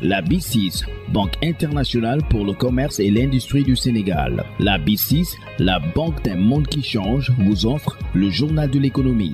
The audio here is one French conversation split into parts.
La B6, Banque internationale pour le commerce et l'industrie du Sénégal. La B6, la banque d'un monde qui change, vous offre le journal de l'économie.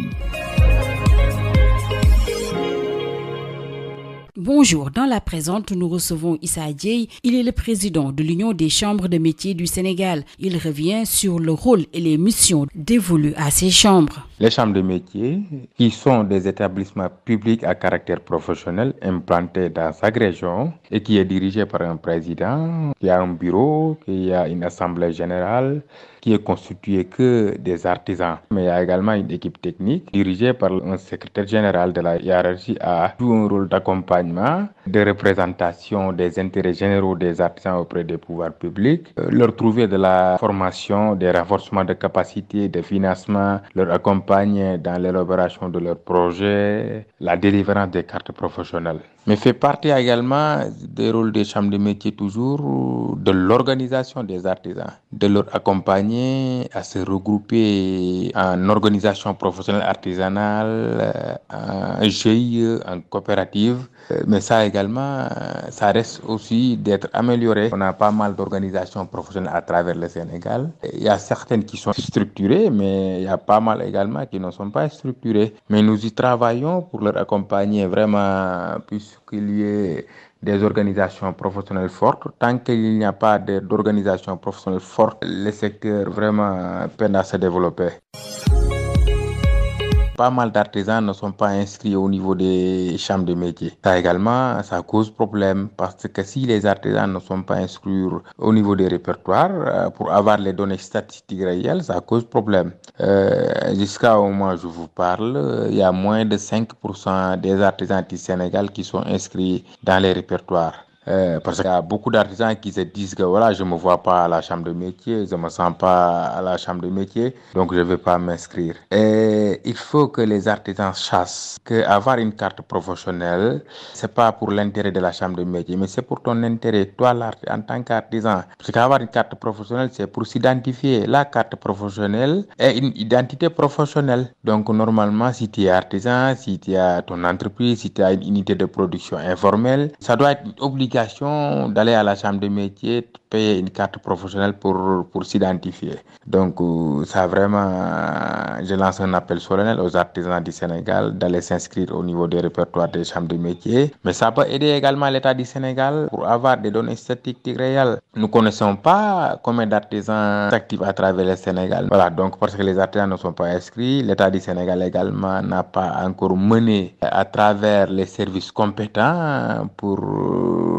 Bonjour, dans la présente, nous recevons Issa Adjeye. Il est le président de l'Union des chambres de métiers du Sénégal. Il revient sur le rôle et les missions dévolues à ces chambres. Les chambres de métiers, qui sont des établissements publics à caractère professionnel implantés dans sa région et qui est dirigé par un président, qui a un bureau, qui a une assemblée générale, qui est constituée que des artisans. Mais il y a également une équipe technique dirigée par un secrétaire général de la hiérarchie a tout un rôle d'accompagnement, de représentation des intérêts généraux des artisans auprès des pouvoirs publics, euh, leur trouver de la formation, des renforcements de capacités, de financement, leur accompagnement dans l'élaboration de leur projet la délivrance des cartes professionnelles mais fait partie également des rôles des chambres de métier toujours de l'organisation des artisans, de leur accompagner à se regrouper en organisation professionnelle artisanale, euh, en GIE, en coopérative. Mais ça également, euh, ça reste aussi d'être amélioré. On a pas mal d'organisations professionnelles à travers le Sénégal. Il y a certaines qui sont structurées, mais il y a pas mal également qui ne sont pas structurées. Mais nous y travaillons pour leur accompagner vraiment plus qu'il y ait des organisations professionnelles fortes. Tant qu'il n'y a pas d'organisation professionnelles fortes, le secteur vraiment peine à se développer. Pas mal d'artisans ne sont pas inscrits au niveau des chambres de métier. Ça également, ça cause problème parce que si les artisans ne sont pas inscrits au niveau des répertoires euh, pour avoir les données statistiques réelles, ça cause problème. Euh, jusqu'à au moment je vous parle, il y a moins de 5% des artisans du Sénégal qui sont inscrits dans les répertoires. Euh, parce qu'il y a beaucoup d'artisans qui se disent que voilà, je ne me vois pas à la chambre de métier, je ne me sens pas à la chambre de métier, donc je ne vais pas m'inscrire. Et il faut que les artisans chassent qu'avoir une carte professionnelle, ce n'est pas pour l'intérêt de la chambre de métier, mais c'est pour ton intérêt, toi en tant qu'artisan. Parce qu'avoir une carte professionnelle, c'est pour s'identifier. La carte professionnelle est une identité professionnelle. Donc normalement, si tu es artisan, si tu as ton entreprise, si tu as une unité de production informelle, ça doit être obligé d'aller à la chambre de métier, payer une carte professionnelle pour, pour s'identifier. Donc, euh, ça vraiment, euh, je lance un appel solennel aux artisans du Sénégal d'aller s'inscrire au niveau des répertoires des chambres de métier. Mais ça peut aider également l'État du Sénégal pour avoir des données statistiques réelles. Nous connaissons pas combien d'artisans actifs à travers le Sénégal. Voilà, donc parce que les artisans ne sont pas inscrits, l'État du Sénégal également n'a pas encore mené à travers les services compétents pour euh,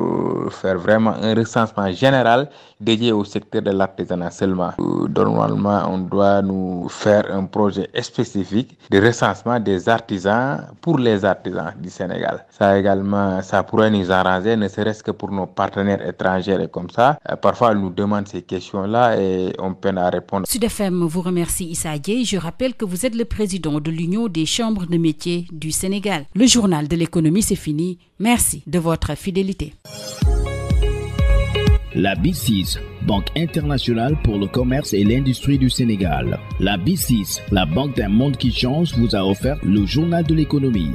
faire vraiment un recensement général dédié au secteur de l'artisanat seulement. Euh, normalement, on doit nous faire un projet spécifique de recensement des artisans pour les artisans du Sénégal. Ça également, ça pourrait nous arranger, ne serait-ce que pour nos partenaires étrangers et comme ça. Euh, parfois, ils nous demande ces questions-là et on peine à répondre. Sud FM vous remercie, Issa Je rappelle que vous êtes le président de l'Union des chambres de métiers du Sénégal. Le journal de l'économie, c'est fini. Merci de votre fidélité. La B6, Banque internationale pour le commerce et l'industrie du Sénégal. La B6, la banque d'un monde qui change, vous a offert le journal de l'économie.